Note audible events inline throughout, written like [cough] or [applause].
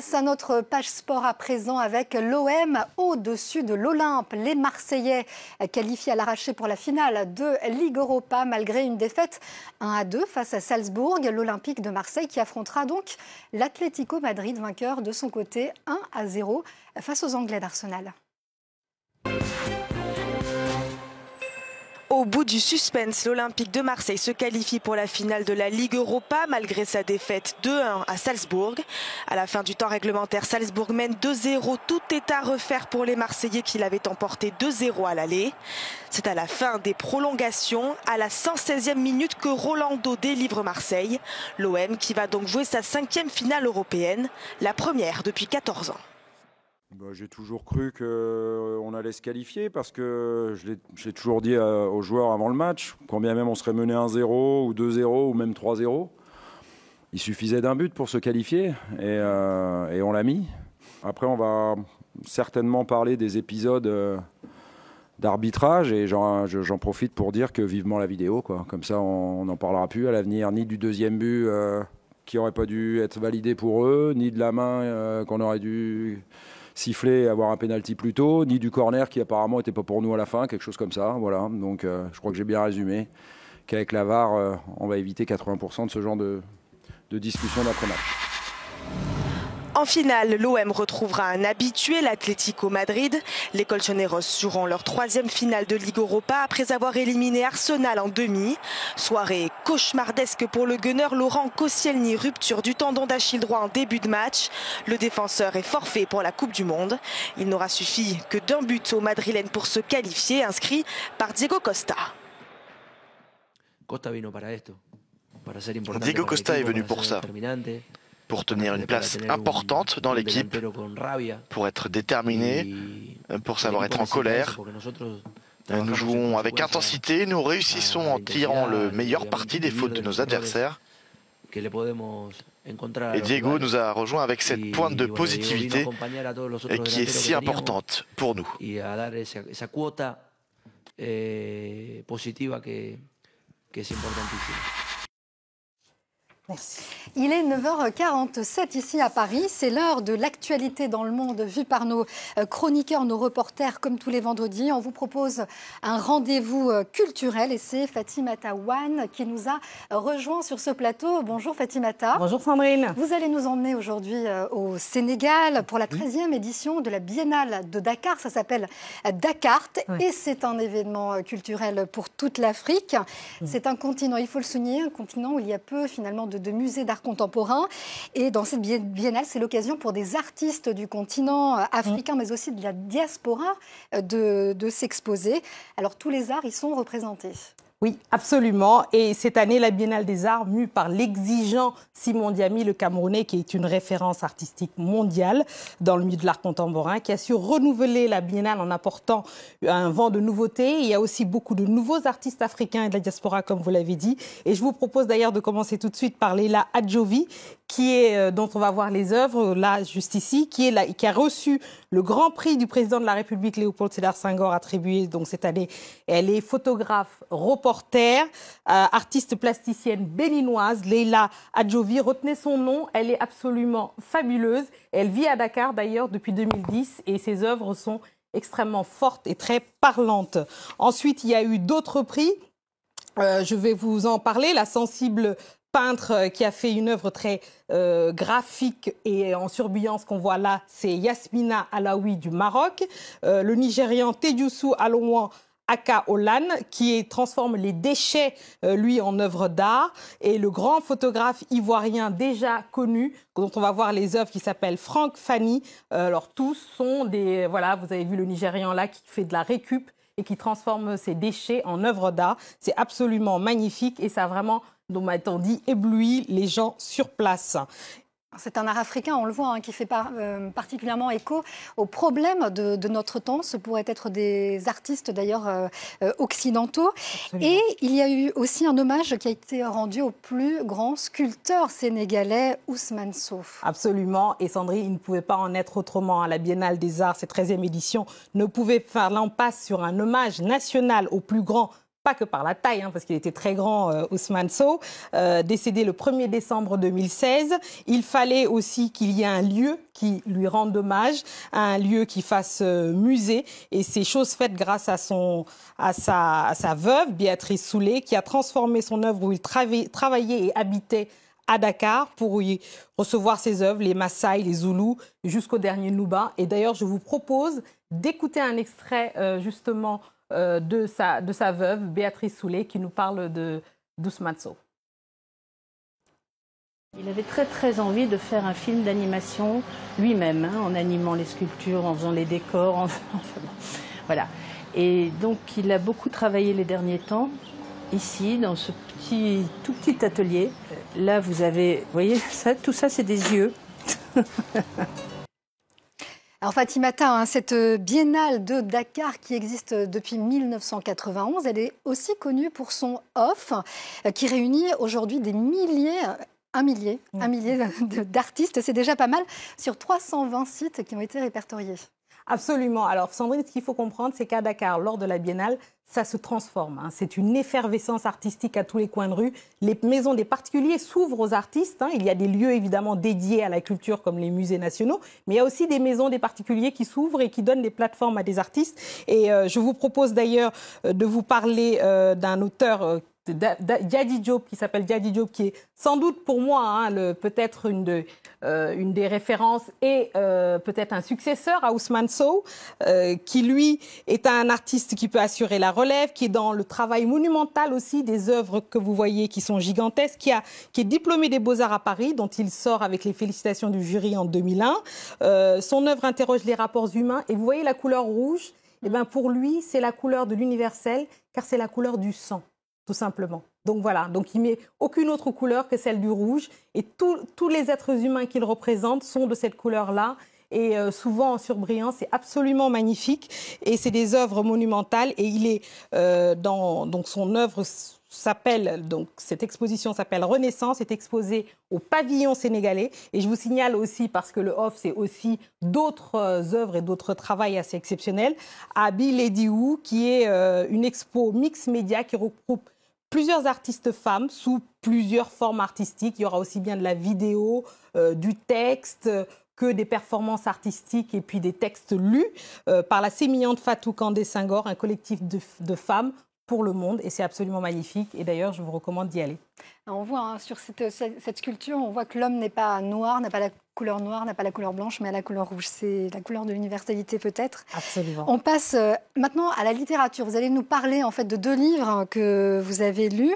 ça à notre page sport à présent avec l'OM au-dessus de l'Olympe. Les Marseillais qualifiés à l'arraché pour la finale de Ligue Europa malgré une défaite 1 à 2 face à Salzbourg. L'Olympique de Marseille qui affrontera donc l'Atlético Madrid vainqueur de son côté 1 à 0 face aux Anglais d'Arsenal. au bout du suspense, l'Olympique de Marseille se qualifie pour la finale de la Ligue Europa malgré sa défaite 2-1 à Salzbourg. À la fin du temps réglementaire, Salzbourg mène 2-0. Tout est à refaire pour les Marseillais qui l'avaient emporté 2-0 à l'aller. C'est à la fin des prolongations, à la 116e minute que Rolando délivre Marseille. L'OM qui va donc jouer sa cinquième finale européenne, la première depuis 14 ans. Bah, j'ai toujours cru qu'on euh, allait se qualifier parce que j'ai toujours dit euh, aux joueurs avant le match, quand bien même on serait mené 1-0 ou 2-0 ou même 3-0, il suffisait d'un but pour se qualifier euh, et, on l'a mis. Après, on va certainement parler des épisodes d'arbitrage et j'en profite pour dire que vivement la vidéo. Quoi. Comme ça, on n'en parlera plus à l'avenir, ni du deuxième but qui n'aurait pas dû être validé pour eux, ni de la main qu'on aurait dû siffler, avoir un pénalty plus tôt, ni du corner qui apparemment n'était pas pour nous à la fin, quelque chose comme ça. Voilà. Donc euh, je crois que j'ai bien résumé qu'avec la VAR, euh, on va éviter 80% de ce genre de, de discussion d'après-match. En finale, l'OM retrouvera un habitué, l'Atlético Madrid. Les Colchoneros joueront leur troisième finale de Ligue Europa après avoir éliminé Arsenal en demi. Soirée cauchemardesque pour le gunner Laurent Koscielny, rupture du tendon d'Achille droit en début de match. Le défenseur est forfait pour la Coupe du Monde. Il n'aura suffi que d'un but au Madrilènes pour se qualifier, inscrit par Diego Costa. Diego Costa est venu pour ça, pour tenir une place importante dans l'équipe, pour être déterminé, euh, pour savoir être en colère. Nous jouons avec intensité, nous réussissons en tirant le meilleur parti des fautes de nos adversaires. Et Diego nous a rejoint avec cette pointe de positivité qui est si importante pour nous. Eh, importantissime. Il est 9h47 ici à Paris. C'est l'heure de l'actualité dans le monde vue par nos euh, chroniqueurs, nos reporters, comme tous les vendredis. On vous propose un rendez-vous euh, culturel et c'est Fatimata Wan qui nous a euh, rejoint sur ce plateau. Bonjour Fatimata. Bonjour Sandrine. Vous allez nous emmener aujourd'hui au Sénégal pour la 13e édition de la Biennale de Dakar. Ça s'appelle Dakar et c'est un événement culturel pour toute l'Afrique. C'est un continent, il faut le souligner, un continent où il y a peu finalement de de musée d'art contemporain. Et dans cette biennale, c'est l'occasion pour des artistes du continent euh, africain, mm. mais aussi de la diaspora, euh, de, de s'exposer. Alors tous les arts y sont représentés. Oui, absolument. Et cette année, la Biennale des Arts, mue par l'exigeant Simon Diami, le Camerounais, qui est une référence artistique mondiale dans le milieu de l'art contemporain, qui a su renouveler la Biennale en apportant un vent de nouveautés. Il y a aussi beaucoup de nouveaux artistes africains et de la diaspora, comme vous l'avez dit. Et je vous propose d'ailleurs de commencer tout de suite par Leila Adjovi, qui est, euh, dont on va voir les œuvres, euh, là, juste ici, qui, est là, qui a reçu le grand prix du président de la République, Léopold Sédar Senghor, attribué donc cette année. Elle est photographe, reporter, euh, artiste plasticienne béninoise, Leila Adjovi. Retenez son nom, elle est absolument fabuleuse. Elle vit à Dakar, d'ailleurs, depuis 2010, et ses œuvres sont extrêmement fortes et très parlantes. Ensuite, il y a eu d'autres prix. Euh, je vais vous en parler. La sensible peintre euh, qui a fait une œuvre très euh, graphique et en surbillance qu'on voit là, c'est Yasmina Alaoui du Maroc. Euh, le Nigérian Tedjusu Alouan Aka qui transforme les déchets, lui, en œuvre d'art. Et le grand photographe ivoirien déjà connu, dont on va voir les œuvres, qui s'appelle Frank Fanny. alors, tous sont des... Voilà, vous avez vu le Nigérian là qui fait de la récup et qui transforme ses déchets en œuvres d'art. C'est absolument magnifique et ça a vraiment dont ma t dit, éblouit les gens sur place. C'est un art africain, on le voit, hein, qui fait euh, particulièrement écho aux problèmes de, notre temps. Ce pourraient être des artistes d'ailleurs euh, euh, occidentaux. Et il y a eu aussi un hommage qui a été rendu au plus grand sculpteur sénégalais, Ousmane Souf. Absolument. Et Sandrine, il ne pouvait pas en être autrement. Hein. La Biennale des Arts, cette 13e édition, ne pouvait faire l'impasse sur un hommage national au plus grand pas que par la taille, hein, parce qu'il était très grand, euh, Ousmane Sow, euh, décédé le 1er décembre 2016. Il fallait aussi qu'il y ait un lieu qui lui rende hommage, un lieu qui fasse euh, musée, et ces choses faites grâce à, son, à, sa, veuve, Béatrice Soulet, qui a transformé son œuvre où il travaillait et habitait à Dakar pour y recevoir ses œuvres, les Maasai, les Zoulous, jusqu'au dernier Nouba. Et d'ailleurs, je vous propose d'écouter un extrait justement euh, de, sa, de sa veuve, Béatrice Soulet, qui nous parle de Il avait très très envie de faire un film d'animation lui-même, hein, en animant les sculptures, en faisant les décors, [laughs] voilà. Et donc il a beaucoup travaillé les derniers temps ici dans ce petit tout petit atelier. Là vous avez, vous voyez ça, tout ça c'est des yeux. [laughs] Alors Fatimata, hein, cette euh, biennale de Dakar qui existe euh, depuis 1991, elle est aussi connue pour son off euh, qui réunit aujourd'hui des milliers un millier, un mm. millier d'artistes, c'est déjà pas mal, sur 320 sites qui ont été répertoriés. Absolument. Alors, Sandrine, ce qu'il faut comprendre, c'est qu'à Dakar, lors de la biennale, ça se transforme. Hein. C'est une effervescence artistique à tous les coins de rue. Les maisons des particuliers s'ouvrent aux artistes. Hein. Il y a des lieux évidemment dédiés à la culture comme les musées nationaux, mais il y a aussi des maisons des particuliers qui s'ouvrent et qui donnent des plateformes à des artistes. Et euh, je vous propose d'ailleurs euh, de vous parler euh, d'un auteur Djadi Diop, qui s'appelle Djadi Diop, qui est sans doute pour moi hein, peut-être euh, une, des références et euh, peut-être un successeur à Ousmane Sow, euh, qui lui est un artiste qui peut assurer la relève, qui est dans le travail monumental aussi des œuvres que vous voyez qui sont gigantesques, qui, est diplômé des Beaux-Arts à Paris, dont il sort avec les félicitations du jury en 2001. son œuvre interroge les rapports humains et vous voyez la couleur rouge. et eh ben pour lui, c'est la couleur de l'universel, car c'est la couleur du sang tout simplement. Donc voilà, donc il met aucune autre couleur que celle du rouge et tous les êtres humains qu'il représente sont de cette couleur-là et euh, souvent en surbrillant. C'est absolument magnifique et c'est des œuvres monumentales. Et il est euh, dans donc son œuvre s'appelle donc cette exposition s'appelle Renaissance est exposée au pavillon sénégalais et je vous signale aussi parce que le off c'est aussi d'autres euh, œuvres et d'autres travaux assez exceptionnels à diou qui est une expo mix média qui regroupe plusieurs artistes femmes sous plusieurs formes artistiques. Il y aura aussi bien de la vidéo, euh, du texte que des performances artistiques et puis des textes lus euh, par la sémillante Fatou Kandé singor un collectif de, femmes pour le monde et c'est absolument magnifique et d'ailleurs je vous recommande d'y aller. On voit hein, sur cette, cette, sculpture, on voit que l'homme n'est pas noir, n'a pas la couleur noire n'a pas la couleur blanche, mais a la couleur rouge. C'est la couleur de l'universalité peut-être. Absolument. On passe euh, maintenant à la littérature. Vous allez nous parler en fait de deux livres que vous avez lus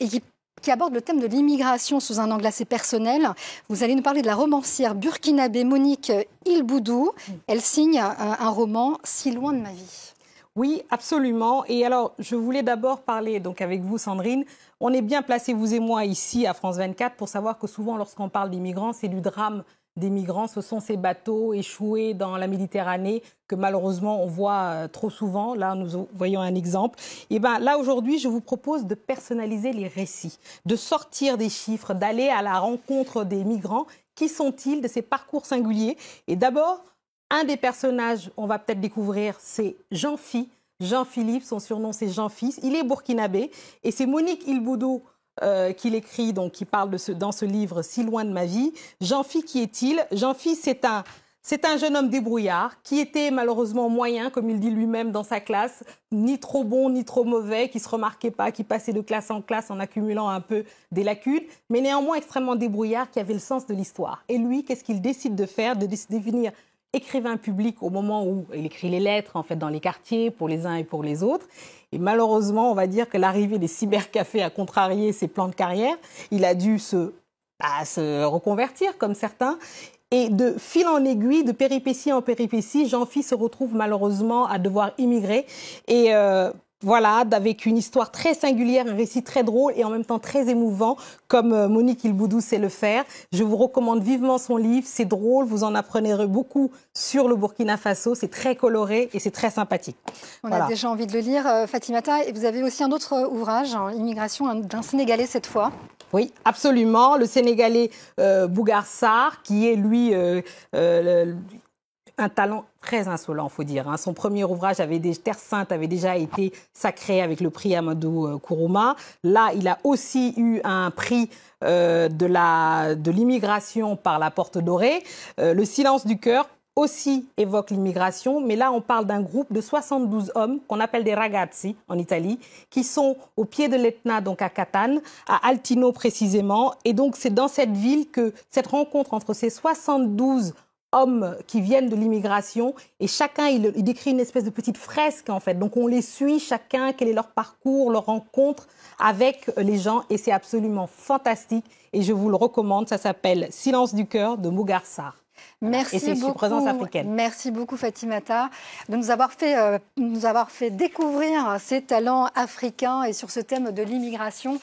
et qui abordent le thème de l'immigration sous un angle assez personnel. Vous allez nous parler de la romancière burkinabé Monique Ilboudou. Mm. Elle signe euh, un, roman Si loin de ma vie. Oui, absolument. Et alors, je voulais d'abord parler donc avec vous, Sandrine. On est bien placés, vous et moi, ici à France 24, pour savoir que souvent, lorsqu'on parle d'immigrants, c'est du drame des migrants, ce sont ces bateaux échoués dans la Méditerranée que malheureusement on voit euh, trop souvent. Là, nous voyons un exemple. Et eh ben là aujourd'hui, je vous propose de personnaliser les récits, de sortir des chiffres, d'aller à la rencontre des migrants. Qui sont-ils de ces parcours singuliers Et d'abord, un des personnages, on va peut-être découvrir, c'est Jean-Phi. Jean-Philippe, son surnom c'est Jean-Fils. Il est burkinabé et c'est Monique Ilboudo. Euh, qu'il écrit, donc qui parle dans ce livre Si loin de ma vie. Jean-Phi, qui est-il Jean-Phi, c'est un, c'est un jeune homme débrouillard qui était malheureusement moyen, comme il dit lui-même dans sa classe, ni trop bon ni trop mauvais, qui se remarquait pas, qui passait de classe en classe en accumulant un peu des lacunes, mais néanmoins extrêmement débrouillard, qui avait le sens de l'histoire. Et lui, qu'est-ce qu'il décide de faire De définir écrivain public au moment où il écrit les lettres en fait dans les quartiers pour les uns et pour les autres. Et malheureusement, on va dire que l'arrivée des cybercafés a contrarié ses plans de carrière. Il a dû se, bah, se reconvertir comme certains. Et de fil en aiguille, de péripétie en péripétie, jean phil se retrouve malheureusement à devoir immigrer. Et euh, voilà, avec une histoire très singulière, un récit très drôle et en même temps très émouvant, comme euh, Monique Ilboudou sait le faire. Je vous recommande vivement son livre, c'est drôle, vous en apprenez beaucoup sur le Burkina Faso, c'est très coloré et c'est très sympathique. On a déjà envie de le lire, euh, Fatimata, et vous avez aussi un autre euh, ouvrage, hein, Immigration hein, d'un Sénégalais cette fois. Oui, absolument. Le Sénégalais Bougarsar, qui est lui, un talent très insolent, faut dire. Hein. Son premier ouvrage, avait des, Terre Sainte, avait déjà été sacré avec le prix Amadou euh, Kourouma. Là, il a aussi eu un prix euh, de, la, de l'immigration par la Porte Dorée. Euh, le silence du cœur aussi évoque l'immigration, mais là on parle d'un groupe de 72 hommes qu'on appelle des ragazzi en Italie, qui sont au pied de l'Etna, donc à Catane, à Altino précisément. Et donc c'est dans cette ville que cette rencontre entre ces 72 hommes qui viennent de l'immigration et chacun, il, décrit une espèce de petite fresque en fait. Donc on les suit chacun, quel est leur parcours, leur rencontre avec les gens et c'est absolument fantastique et je vous le recommande. Ça s'appelle Silence du cœur de Mougarsar. Merci beaucoup. Présence africaine. Merci beaucoup Fatimata de nous avoir fait euh, nous avoir fait découvrir ces talents africains et sur ce thème de l'immigration.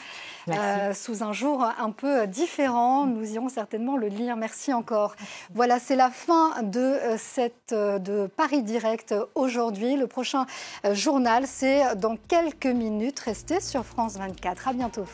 Euh, sous un jour un peu différent. Nous irons certainement le lire. Merci encore. Voilà, c'est la fin de euh, cette euh, de Paris Direct aujourd'hui. Le prochain journal, c'est dans quelques minutes. Restez sur France 24. À bientôt.